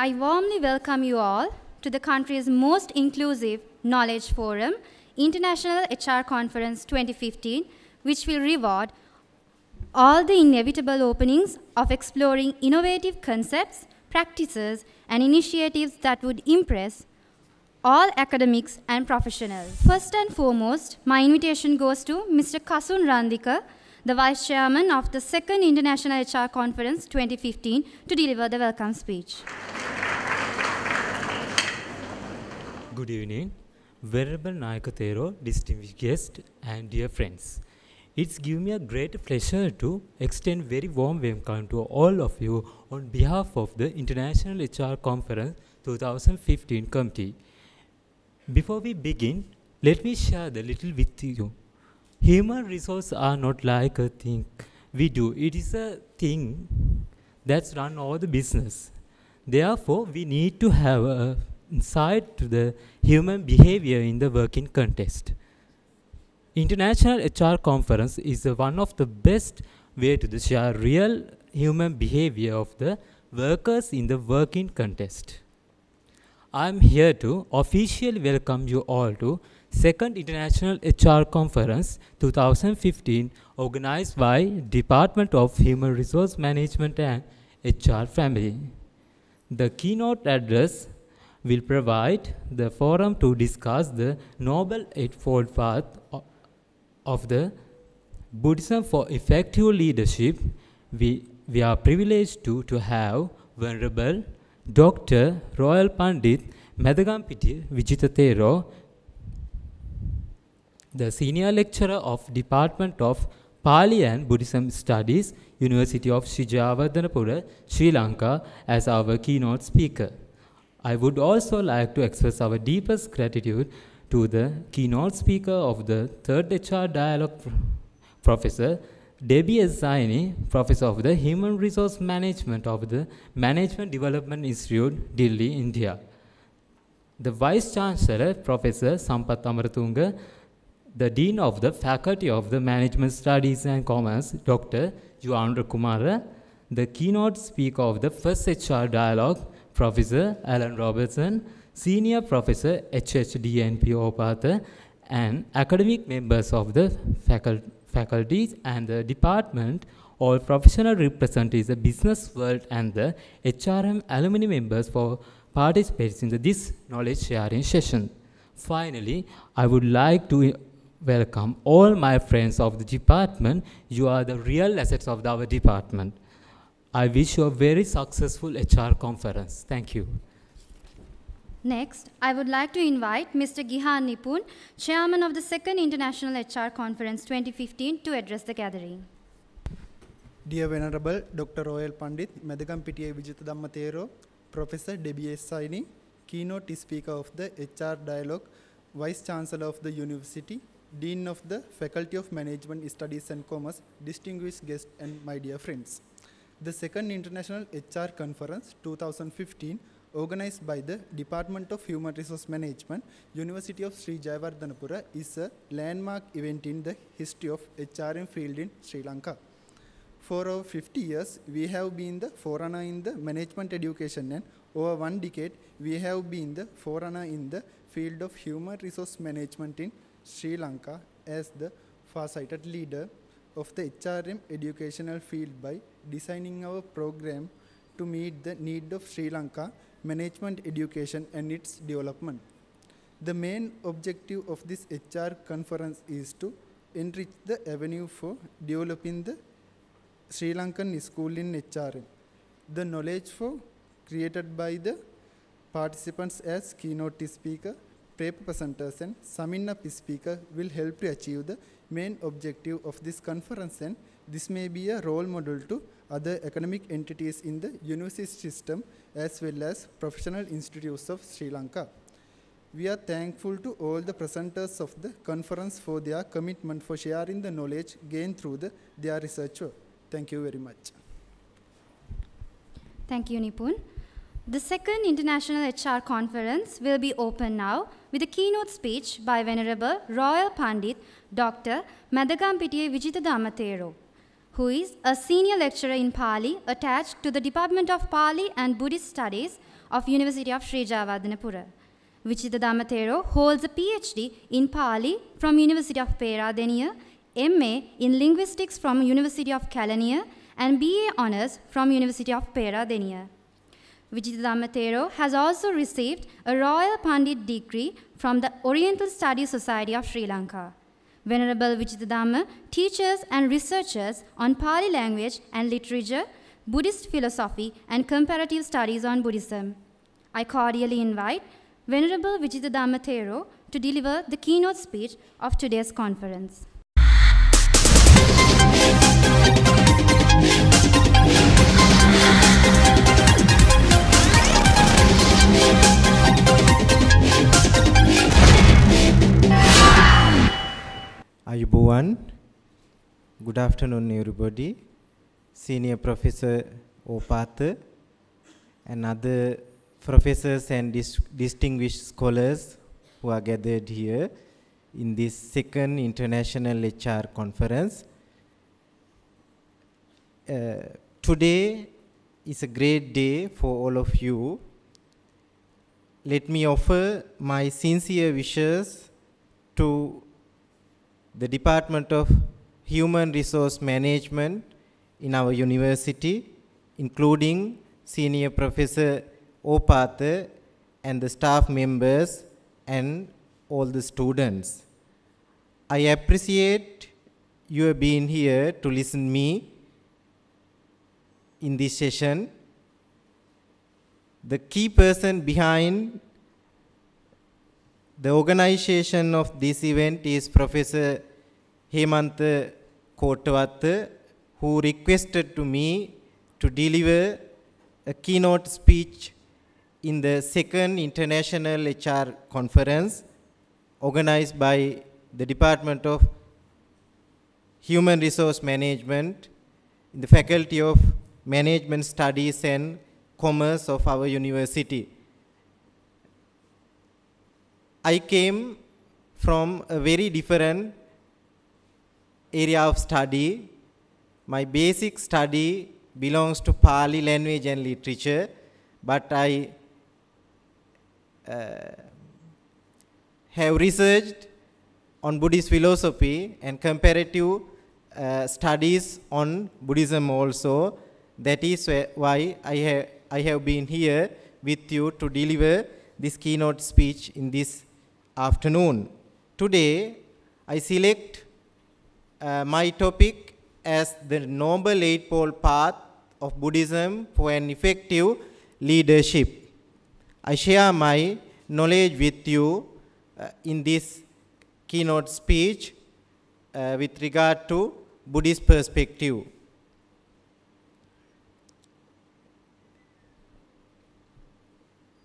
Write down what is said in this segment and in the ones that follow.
I warmly welcome you all to the country's most inclusive Knowledge Forum, International HR Conference 2015, which will reward all the inevitable openings of exploring innovative concepts, practices, and initiatives that would impress all academics and professionals. First and foremost, my invitation goes to Mr. Kasun Randika, the Vice Chairman of the Second International HR Conference 2015, to deliver the welcome speech. Good evening, Venerable Nayakatero, distinguished guests, and dear friends. It's given me a great pleasure to extend very warm welcome to all of you on behalf of the International HR Conference 2015 committee. Before we begin, let me share the little with you Human resources are not like a thing we do. It is a thing that's run all the business. Therefore, we need to have a insight to the human behavior in the working context. International HR conference is one of the best way to share real human behavior of the workers in the working context. I am here to officially welcome you all to Second International HR Conference 2015 organized by Department of Human Resource Management and HR Family. The keynote address will provide the forum to discuss the Noble Eightfold Path of the Buddhism for effective leadership. We, we are privileged to, to have Venerable Dr. Royal Pandit Madhagampiti Vijitatero the senior lecturer of Department of Pali and Buddhism Studies, University of Srijavadhanapura, Sri Lanka as our keynote speaker. I would also like to express our deepest gratitude to the keynote speaker of the third HR dialogue professor, Debbie S. Zaini, Professor of the Human Resource Management of the Management Development Institute, Delhi, India. The Vice Chancellor, Professor Sampath Amaratunga, the Dean of the Faculty of the Management Studies and Commerce, Dr. Juandra Kumara, the keynote speaker of the first HR dialogue, Professor Alan Robertson, Senior Professor HHDNP Opatha, and academic members of the faculties and the department, all professional representatives, the business world, and the HRM alumni members for participating in this knowledge sharing session. Finally, I would like to welcome all my friends of the department. You are the real assets of our department. I wish you a very successful HR conference. Thank you. Next, I would like to invite Mr. Gihan Nipun, Chairman of the Second International HR Conference 2015, to address the gathering. Dear Venerable Dr. Royal Pandit, Madagam PTA Vijitha Dhammatero, Professor Debbie S. Saini, Keynote Speaker of the HR Dialogue, Vice Chancellor of the University, Dean of the Faculty of Management Studies and Commerce, distinguished guests and my dear friends. The second International HR Conference 2015 organized by the Department of Human Resource Management, University of Sri Jayawardhanapura is a landmark event in the history of HRM field in Sri Lanka. For over 50 years, we have been the forerunner in the management education and over one decade, we have been the forerunner in the field of human resource management in Sri Lanka as the far-sighted leader of the HRM educational field by designing our program to meet the need of Sri Lanka management education and its development. The main objective of this HR conference is to enrich the avenue for developing the Sri Lankan school in HRM. The knowledge for created by the participants as keynote speaker paper presenters and summing up speaker will help to achieve the main objective of this conference and this may be a role model to other academic entities in the university system as well as professional institutes of Sri Lanka. We are thankful to all the presenters of the conference for their commitment for sharing the knowledge gained through the, their research work. Thank you very much. Thank you, Nipun. The second International HR Conference will be open now with a keynote speech by Venerable Royal Pandit Dr. Madagampitiye Vijitadamatero, who is a senior lecturer in Pali attached to the Department of Pali and Buddhist Studies of University of Sri Javadhanapura. Vichitadamatero holds a PhD in Pali from University of Peradeniya, MA in Linguistics from University of Kalaniya, and BA Honours from University of Peradeniya. Vijita Matero has also received a Royal Pandit degree from the Oriental Studies Society of Sri Lanka. Venerable Vijitadama teaches and researches on Pali language and literature, Buddhist philosophy, and comparative studies on Buddhism. I cordially invite Venerable Vijitadama Thero to deliver the keynote speech of today's conference. Ayubuan. Good afternoon, everybody. Senior Professor Opath and other professors and dis distinguished scholars who are gathered here in this second International HR Conference. Uh, today is a great day for all of you. Let me offer my sincere wishes to the Department of Human Resource Management in our university, including Senior Professor Opathe and the staff members and all the students. I appreciate you have been here to listen me in this session. The key person behind the organization of this event is Professor Hemant Kotawatha, who requested to me to deliver a keynote speech in the second international HR conference organized by the Department of Human Resource Management in the Faculty of Management Studies and Commerce of our university. I came from a very different area of study. My basic study belongs to Pali language and literature, but I uh, have researched on Buddhist philosophy and comparative uh, studies on Buddhism also. That is why I have, I have been here with you to deliver this keynote speech in this afternoon. Today I select uh, my topic as the Noble Eightfold Path of Buddhism for an effective leadership. I share my knowledge with you uh, in this keynote speech uh, with regard to Buddhist perspective.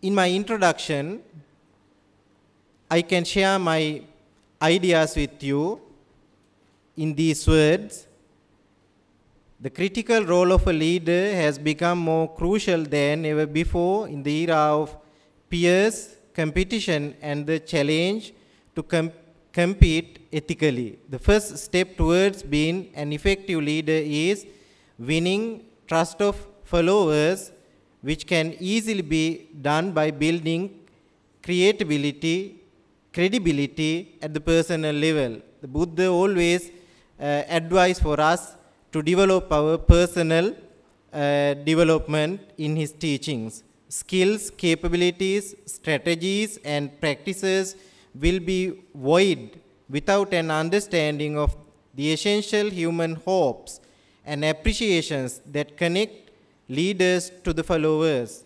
In my introduction, I can share my ideas with you in these words. The critical role of a leader has become more crucial than ever before in the era of peers, competition, and the challenge to com compete ethically. The first step towards being an effective leader is winning trust of followers, which can easily be done by building creativity, credibility at the personal level. The Buddha always uh, advised for us to develop our personal uh, development in his teachings. Skills, capabilities, strategies, and practices will be void without an understanding of the essential human hopes and appreciations that connect leaders to the followers.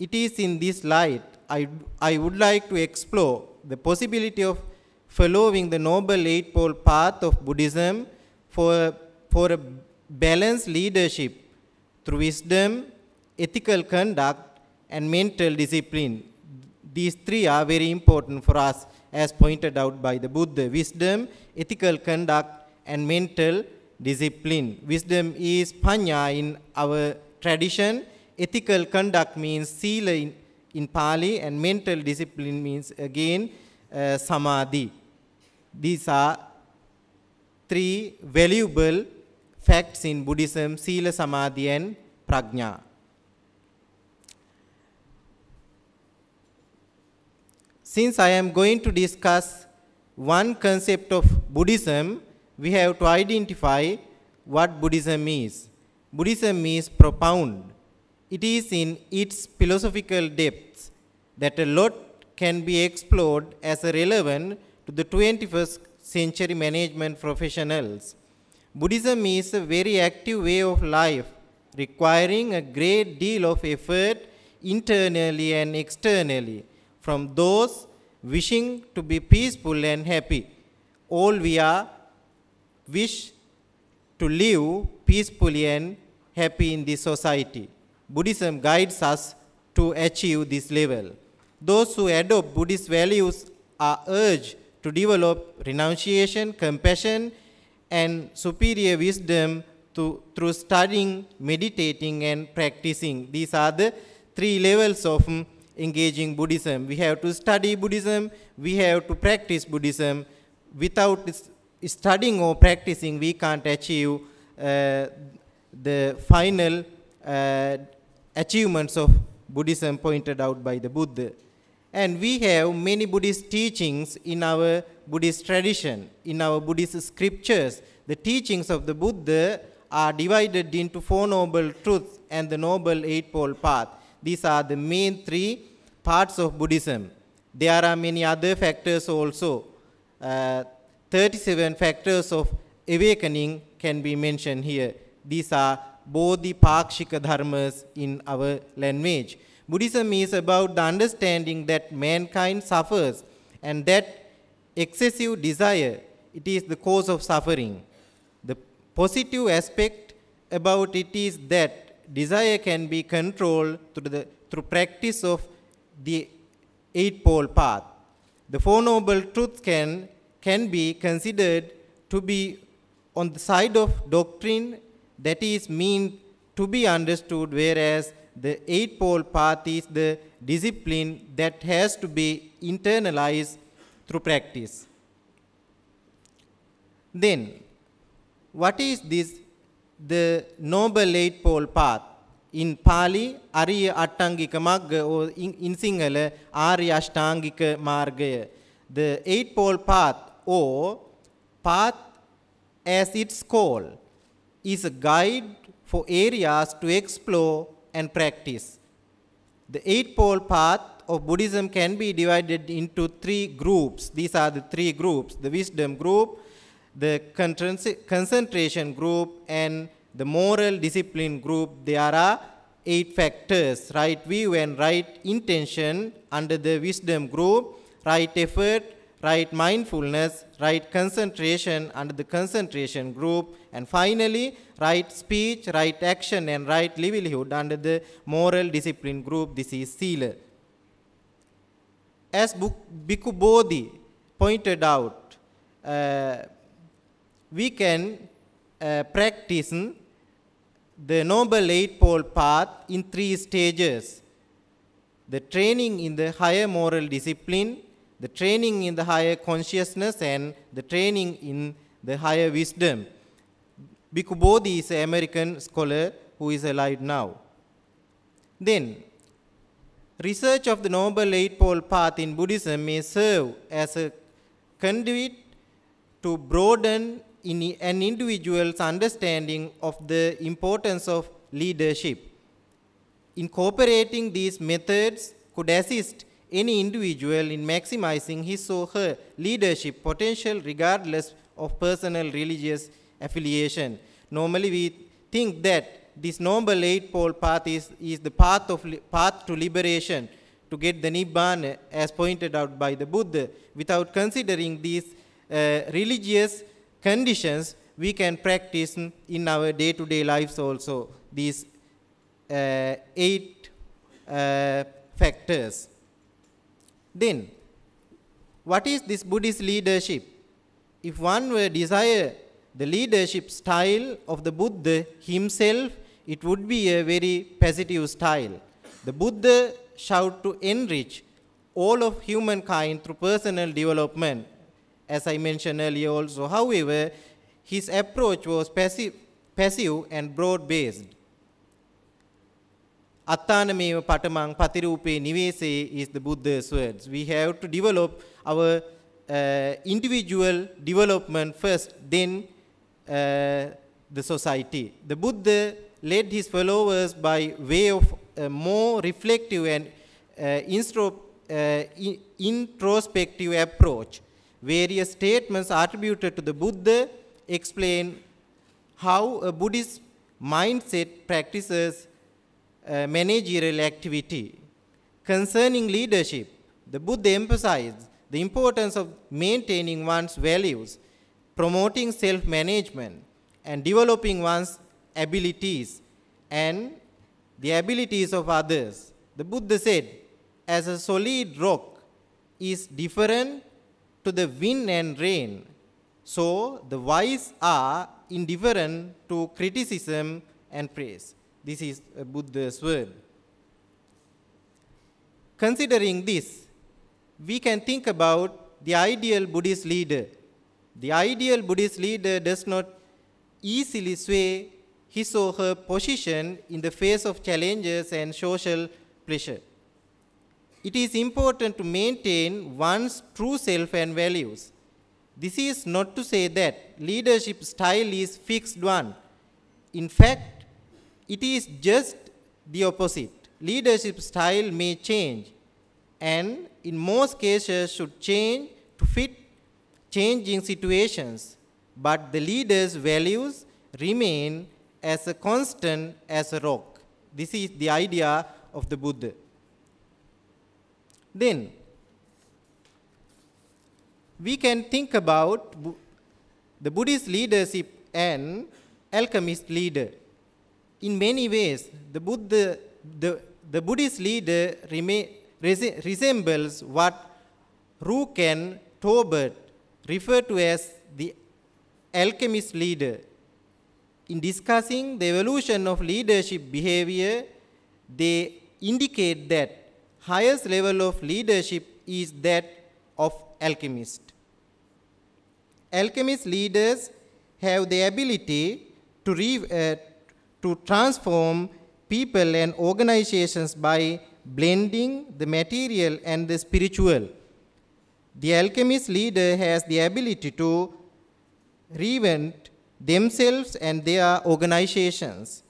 It is in this light I, I would like to explore the possibility of following the Noble Eightfold Path of Buddhism for, for a balanced leadership through wisdom, ethical conduct, and mental discipline. These three are very important for us, as pointed out by the Buddha wisdom, ethical conduct, and mental discipline. Wisdom is panya in our tradition, ethical conduct means sila in in Pali and mental discipline means again uh, samadhi. These are three valuable facts in Buddhism, Sila, Samadhi and Prajna. Since I am going to discuss one concept of Buddhism, we have to identify what Buddhism is. Buddhism is profound. It is in its philosophical depth that a lot can be explored as relevant to the 21st century management professionals. Buddhism is a very active way of life, requiring a great deal of effort internally and externally from those wishing to be peaceful and happy. All we are wish to live peacefully and happy in this society. Buddhism guides us to achieve this level. Those who adopt Buddhist values are urged to develop renunciation, compassion, and superior wisdom to, through studying, meditating, and practicing. These are the three levels of mm, engaging Buddhism. We have to study Buddhism, we have to practice Buddhism. Without studying or practicing, we can't achieve uh, the final uh, achievements of Buddhism pointed out by the Buddha. And we have many Buddhist teachings in our Buddhist tradition, in our Buddhist scriptures. The teachings of the Buddha are divided into Four Noble Truths and the Noble Eightfold Path. These are the main three parts of Buddhism. There are many other factors also. Uh, 37 factors of awakening can be mentioned here. These are Pakshika dharmas in our language. Buddhism is about the understanding that mankind suffers and that excessive desire, it is the cause of suffering. The positive aspect about it is that desire can be controlled through, the, through practice of the Eightfold Path. The Four Noble Truths can, can be considered to be on the side of doctrine that is mean to be understood, whereas the eightfold path is the discipline that has to be internalized through practice. Then, what is this, the Noble Eightfold Path? In Pali, Arya Attangika Magga, or in, in Sinhala, Arya Ashtangika Margaya. The Eightfold Path, or Path as its call, is a guide for areas to explore and practice. The Eightfold Path of Buddhism can be divided into three groups. These are the three groups the wisdom group, the concentration group, and the moral discipline group. There are eight factors right view and right intention under the wisdom group, right effort, right mindfulness, right concentration under the concentration group, and finally, right speech, right action, and right livelihood under the moral discipline group. This is Sila. As Bhikkhu Bodhi pointed out, uh, we can uh, practice the Noble Eightfold Path in three stages the training in the higher moral discipline, the training in the higher consciousness and the training in the higher wisdom. Bhikkhu Bodhi is an American scholar who is alive now. Then, research of the Noble Eightfold Path in Buddhism may serve as a conduit to broaden in an individual's understanding of the importance of leadership. Incorporating these methods could assist any individual in maximizing his or her leadership potential regardless of personal religious affiliation. Normally we think that this noble eightfold path is, is the path, of, path to liberation, to get the Nibbana as pointed out by the Buddha. Without considering these uh, religious conditions, we can practice in our day-to-day -day lives also these uh, eight uh, factors. Then, what is this Buddhist leadership? If one were desire the leadership style of the Buddha himself, it would be a very positive style. The Buddha sought to enrich all of humankind through personal development, as I mentioned earlier also. However, his approach was passive, passive and broad-based. Attanameva Patamang Patirupe Nivese is the Buddha's words. We have to develop our uh, individual development first, then uh, the society. The Buddha led his followers by way of a uh, more reflective and uh, uh introspective approach. Various statements attributed to the Buddha explain how a Buddhist mindset practices uh, managerial activity. Concerning leadership, the Buddha emphasized the importance of maintaining one's values, promoting self management, and developing one's abilities and the abilities of others. The Buddha said, as a solid rock is different to the wind and rain, so the wise are indifferent to criticism and praise. This is Buddha's word. Considering this, we can think about the ideal Buddhist leader. The ideal Buddhist leader does not easily sway his or her position in the face of challenges and social pressure. It is important to maintain one's true self and values. This is not to say that leadership style is fixed one. In fact, it is just the opposite. Leadership style may change and in most cases should change to fit changing situations, but the leader's values remain as a constant as a rock. This is the idea of the Buddha. Then, we can think about the Buddhist leadership and alchemist leader in many ways, the, Buddha, the, the Buddhist leader resembles what Ruken Tobert referred to as the alchemist leader. In discussing the evolution of leadership behavior, they indicate that highest level of leadership is that of alchemist. Alchemist leaders have the ability to, re, uh, to transform people and organizations by blending the material and the spiritual. The alchemist leader has the ability to reinvent themselves and their organizations.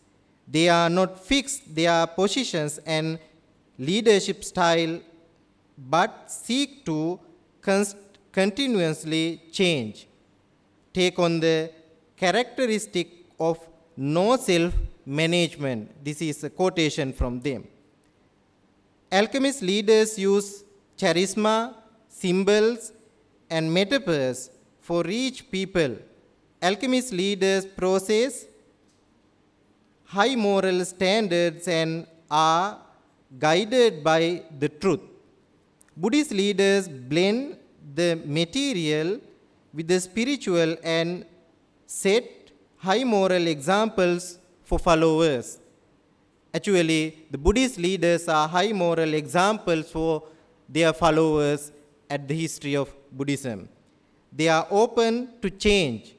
They are not fixed their positions and leadership style, but seek to continuously change, take on the characteristic of no self-management. This is a quotation from them. Alchemist leaders use charisma, symbols, and metaphors for reach people. Alchemist leaders process high moral standards and are guided by the truth. Buddhist leaders blend the material with the spiritual and set high moral examples for followers. Actually, the Buddhist leaders are high moral examples for their followers at the history of Buddhism. They are open to change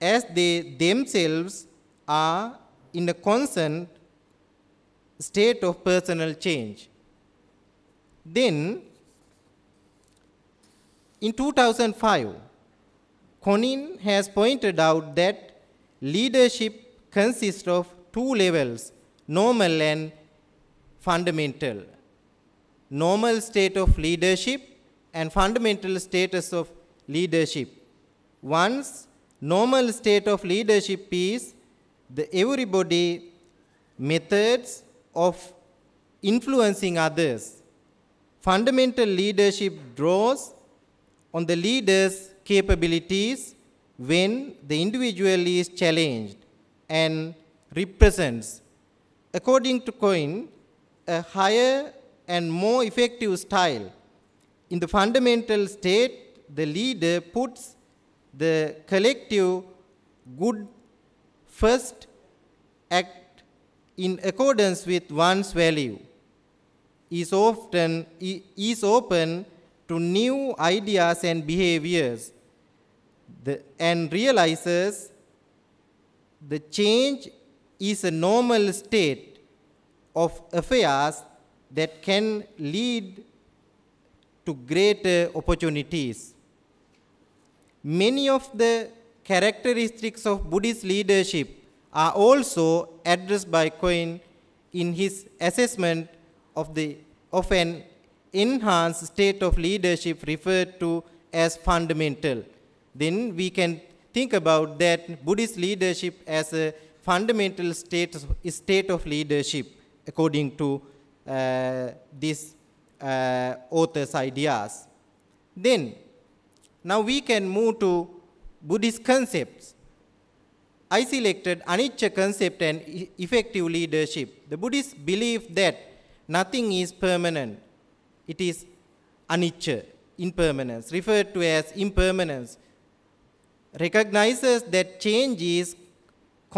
as they themselves are in a constant state of personal change. Then, in 2005, Conin has pointed out that leadership consists of two levels, normal and fundamental. Normal state of leadership and fundamental status of leadership. One's normal state of leadership is the everybody methods of influencing others. Fundamental leadership draws on the leader's capabilities when the individual is challenged and represents, according to Cohen, a higher and more effective style. In the fundamental state, the leader puts the collective good first act in accordance with one's value is often is open to new ideas and behaviors the, and realizes the change is a normal state of affairs that can lead to greater opportunities. Many of the characteristics of Buddhist leadership are also addressed by Cohen in his assessment of, the, of an enhanced state of leadership referred to as fundamental then we can think about that Buddhist leadership as a fundamental state, state of leadership according to uh, these uh, author's ideas. Then, now we can move to Buddhist concepts. I selected Anicca concept and effective leadership. The Buddhists believe that nothing is permanent. It is Anicca, impermanence, referred to as impermanence recognizes that change is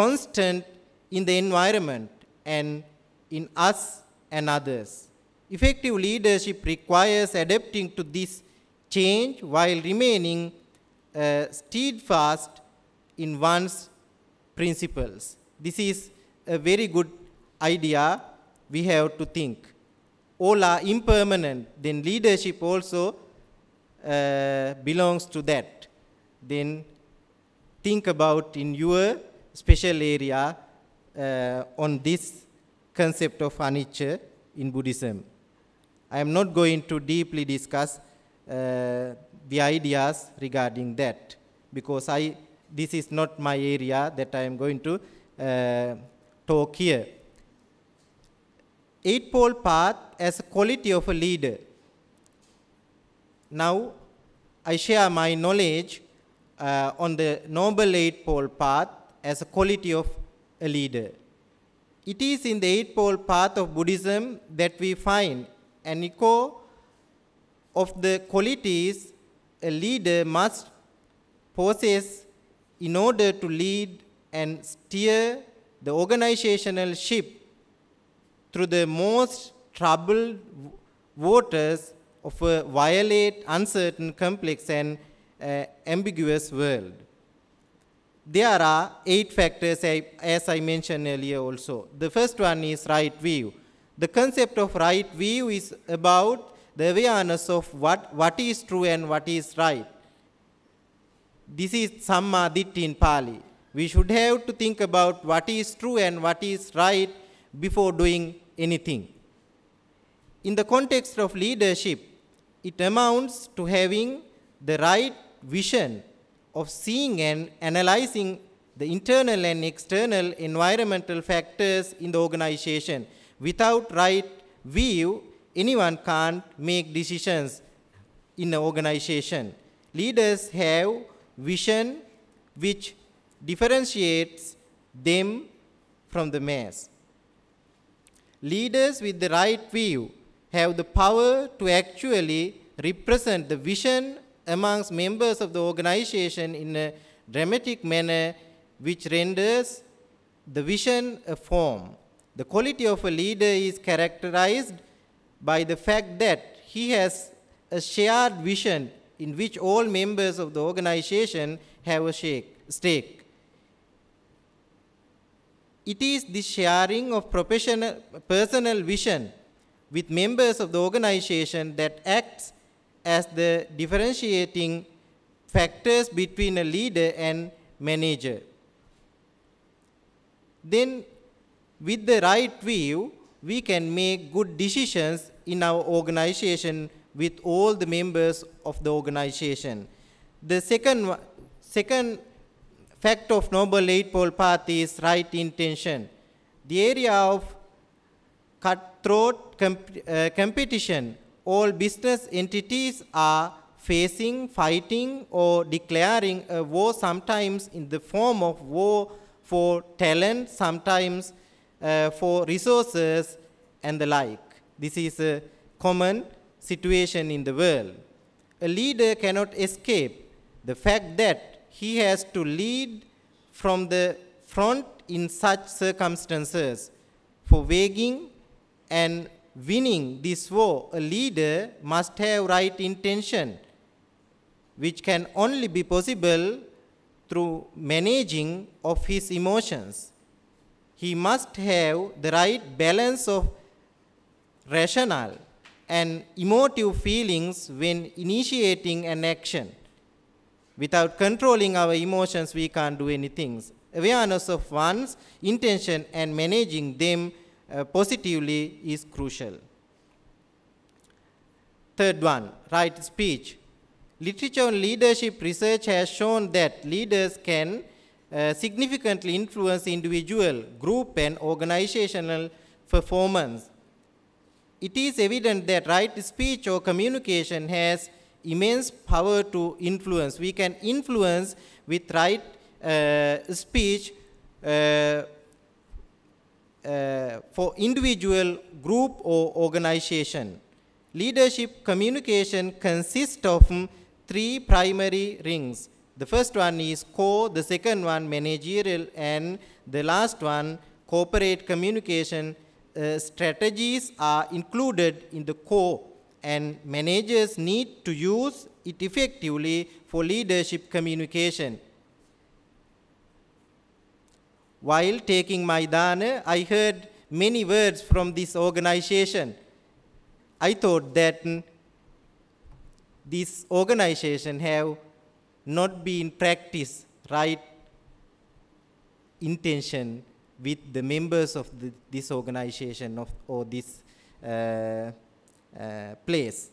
constant in the environment and in us and others. Effective leadership requires adapting to this change while remaining uh, steadfast in one's principles. This is a very good idea we have to think. All are impermanent, then leadership also uh, belongs to that. Then think about in your special area uh, on this concept of anicca in Buddhism. I am not going to deeply discuss uh, the ideas regarding that because I, this is not my area that I am going to uh, talk here. Eightfold Path as a quality of a leader. Now, I share my knowledge uh, on the noble eightfold path as a quality of a leader. It is in the eightfold path of Buddhism that we find an echo of the qualities a leader must possess in order to lead and steer the organizational ship through the most troubled waters of a violate, uncertain, complex, and uh, ambiguous world. There are eight factors as I mentioned earlier also. The first one is right view. The concept of right view is about the awareness of what, what is true and what is right. This is Samma in Pali. We should have to think about what is true and what is right before doing anything. In the context of leadership, it amounts to having the right vision of seeing and analyzing the internal and external environmental factors in the organization. Without right view, anyone can't make decisions in an organization. Leaders have vision which differentiates them from the mass. Leaders with the right view have the power to actually represent the vision amongst members of the organization in a dramatic manner which renders the vision a form. The quality of a leader is characterized by the fact that he has a shared vision in which all members of the organization have a shake, stake. It is the sharing of professional, personal vision with members of the organization that acts as the differentiating factors between a leader and manager. Then with the right view, we can make good decisions in our organization with all the members of the organization. The second, second fact of Noble Eightfold Path is right intention. The area of cutthroat comp uh, competition all business entities are facing, fighting, or declaring a war, sometimes in the form of war for talent, sometimes uh, for resources, and the like. This is a common situation in the world. A leader cannot escape the fact that he has to lead from the front in such circumstances for wagging and winning this war, a leader must have right intention, which can only be possible through managing of his emotions. He must have the right balance of rational and emotive feelings when initiating an action. Without controlling our emotions, we can't do anything. Awareness of one's intention and managing them uh, positively is crucial. Third one, right speech. Literature on leadership research has shown that leaders can uh, significantly influence individual, group, and organizational performance. It is evident that right speech or communication has immense power to influence. We can influence with right uh, speech uh, uh, for individual, group or organization. Leadership communication consists of mm, three primary rings. The first one is core, the second one managerial, and the last one corporate communication uh, strategies are included in the core and managers need to use it effectively for leadership communication. While taking my dana, I heard many words from this organization. I thought that this organization have not been practice right intention with the members of the, this organization of, or this uh, uh, place.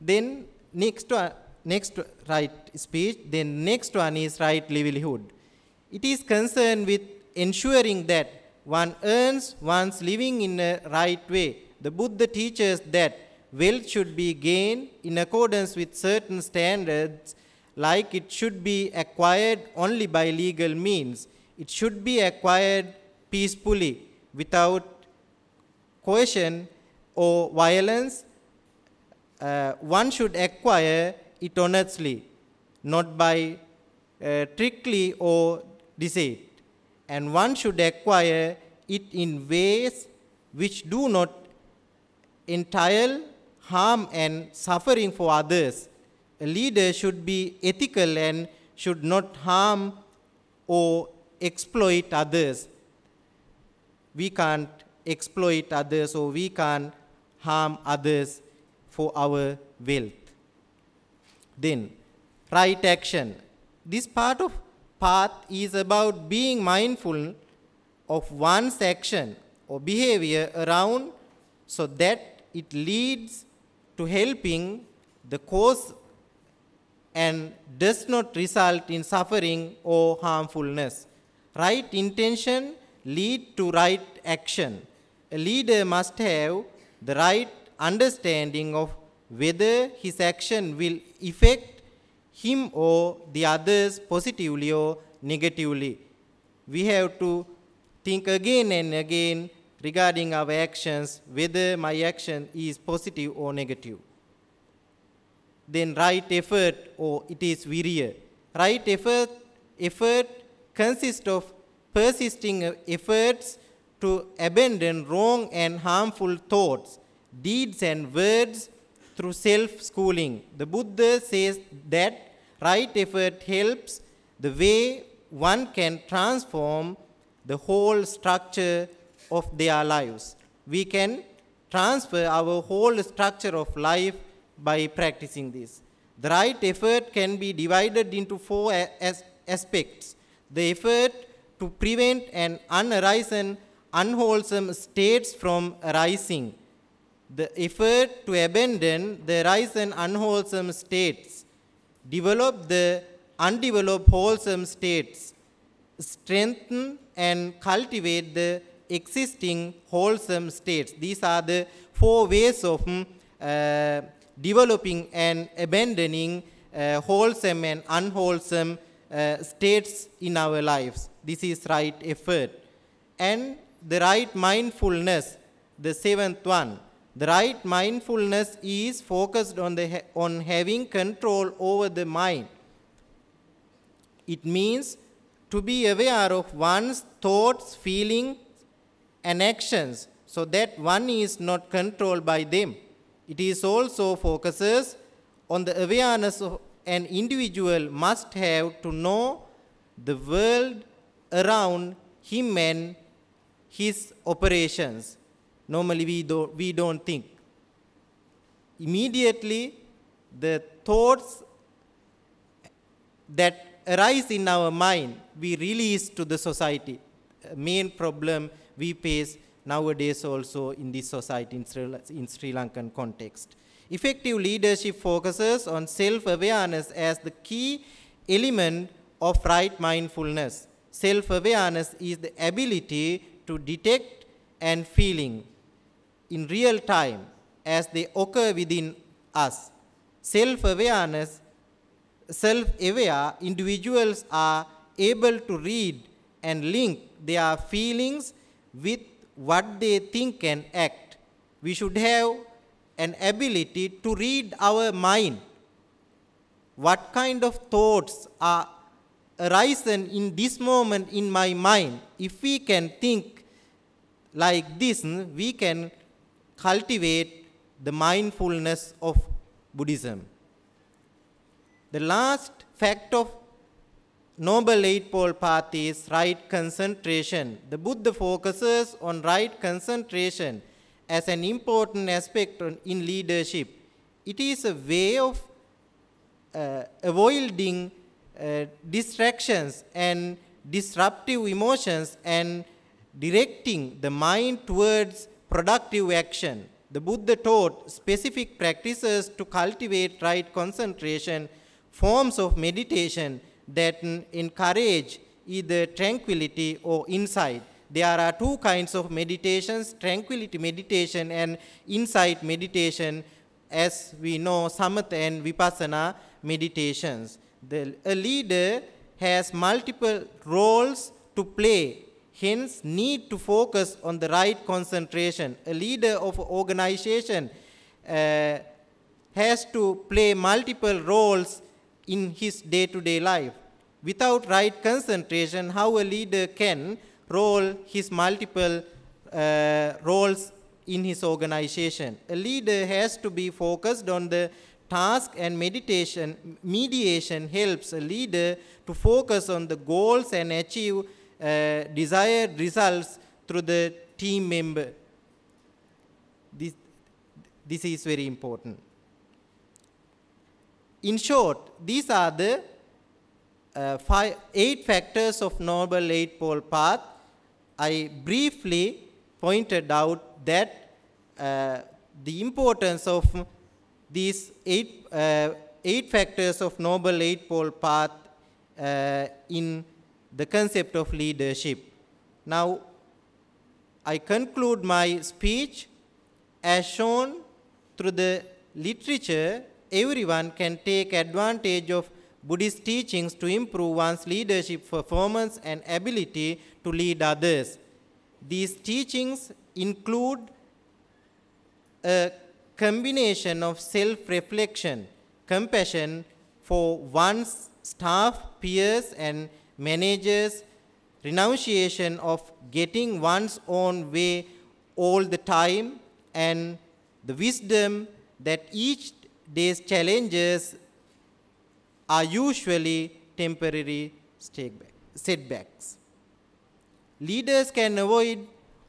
Then next, one, uh, next right speech, then next one is right livelihood. It is concerned with ensuring that one earns one's living in a right way. The Buddha teaches that wealth should be gained in accordance with certain standards, like it should be acquired only by legal means. It should be acquired peacefully, without coercion or violence. Uh, one should acquire it honestly, not by uh, trickly or deceit, and one should acquire it in ways which do not entail harm and suffering for others. A leader should be ethical and should not harm or exploit others. We can't exploit others or we can't harm others for our wealth. Then, right action. This part of path is about being mindful of one's action or behavior around so that it leads to helping the cause and does not result in suffering or harmfulness. Right intention lead to right action. A leader must have the right understanding of whether his action will affect him or the others positively or negatively. We have to think again and again regarding our actions, whether my action is positive or negative. Then right effort or it is virya. Right effort, effort consists of persisting efforts to abandon wrong and harmful thoughts, deeds and words through self-schooling. The Buddha says that Right effort helps the way one can transform the whole structure of their lives. We can transfer our whole structure of life by practicing this. The right effort can be divided into four as aspects. The effort to prevent an unarisen, unwholesome states from arising. The effort to abandon the arisen unwholesome states develop the undeveloped wholesome states, strengthen and cultivate the existing wholesome states. These are the four ways of uh, developing and abandoning uh, wholesome and unwholesome uh, states in our lives. This is right effort. And the right mindfulness, the seventh one. The right mindfulness is focused on, the, on having control over the mind. It means to be aware of one's thoughts, feelings, and actions so that one is not controlled by them. It is also focuses on the awareness of an individual must have to know the world around him and his operations normally we, do, we don't think. Immediately, the thoughts that arise in our mind, we release to the society. A main problem we face nowadays also in this society in Sri, in Sri Lankan context. Effective leadership focuses on self-awareness as the key element of right mindfulness. Self-awareness is the ability to detect and feeling in real time as they occur within us. Self-awareness, self-aware individuals are able to read and link their feelings with what they think and act. We should have an ability to read our mind. What kind of thoughts are arising in this moment in my mind? If we can think like this, we can cultivate the mindfulness of Buddhism. The last fact of Noble Eightfold Path is right concentration. The Buddha focuses on right concentration as an important aspect in leadership. It is a way of uh, avoiding uh, distractions and disruptive emotions and directing the mind towards productive action. The Buddha taught specific practices to cultivate right concentration, forms of meditation that encourage either tranquility or insight. There are two kinds of meditations, tranquility meditation and insight meditation, as we know, samatha and vipassana meditations. The, a leader has multiple roles to play hence need to focus on the right concentration. A leader of an organization uh, has to play multiple roles in his day-to-day -day life. Without right concentration, how a leader can roll his multiple uh, roles in his organization. A leader has to be focused on the task and meditation mediation helps a leader to focus on the goals and achieve uh, desired results through the team member. This, this is very important. In short, these are the uh, five, eight factors of Noble eight pole Path. I briefly pointed out that uh, the importance of these eight, uh, eight factors of Noble eight pole Path uh, in the concept of leadership. Now, I conclude my speech as shown through the literature, everyone can take advantage of Buddhist teachings to improve one's leadership performance and ability to lead others. These teachings include a combination of self reflection, compassion for one's staff, peers, and manages renunciation of getting one's own way all the time and the wisdom that each day's challenges are usually temporary setbacks. Leaders can avoid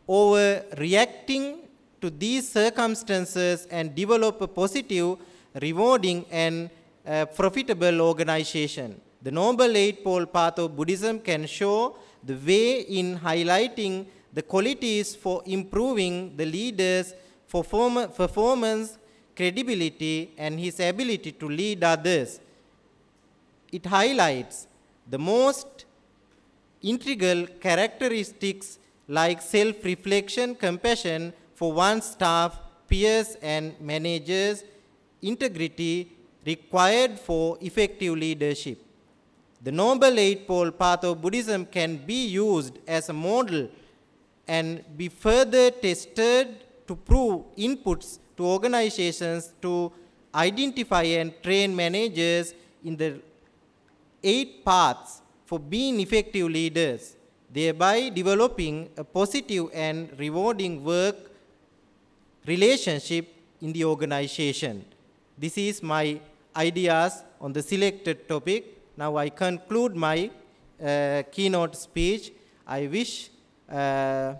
overreacting to these circumstances and develop a positive, rewarding, and uh, profitable organization. The Noble Eightfold Path of Buddhism can show the way in highlighting the qualities for improving the leader's perform performance, credibility, and his ability to lead others. It highlights the most integral characteristics like self-reflection, compassion for one's staff, peers, and managers, integrity required for effective leadership. The Noble Eightfold Path of Buddhism can be used as a model and be further tested to prove inputs to organizations to identify and train managers in the eight paths for being effective leaders, thereby developing a positive and rewarding work relationship in the organization. This is my ideas on the selected topic. Now I conclude my uh, keynote speech. I wish uh,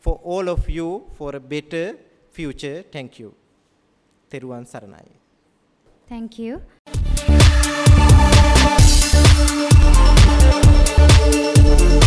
for all of you for a better future. Thank you. Teruan Saranai. Thank you. Thank you.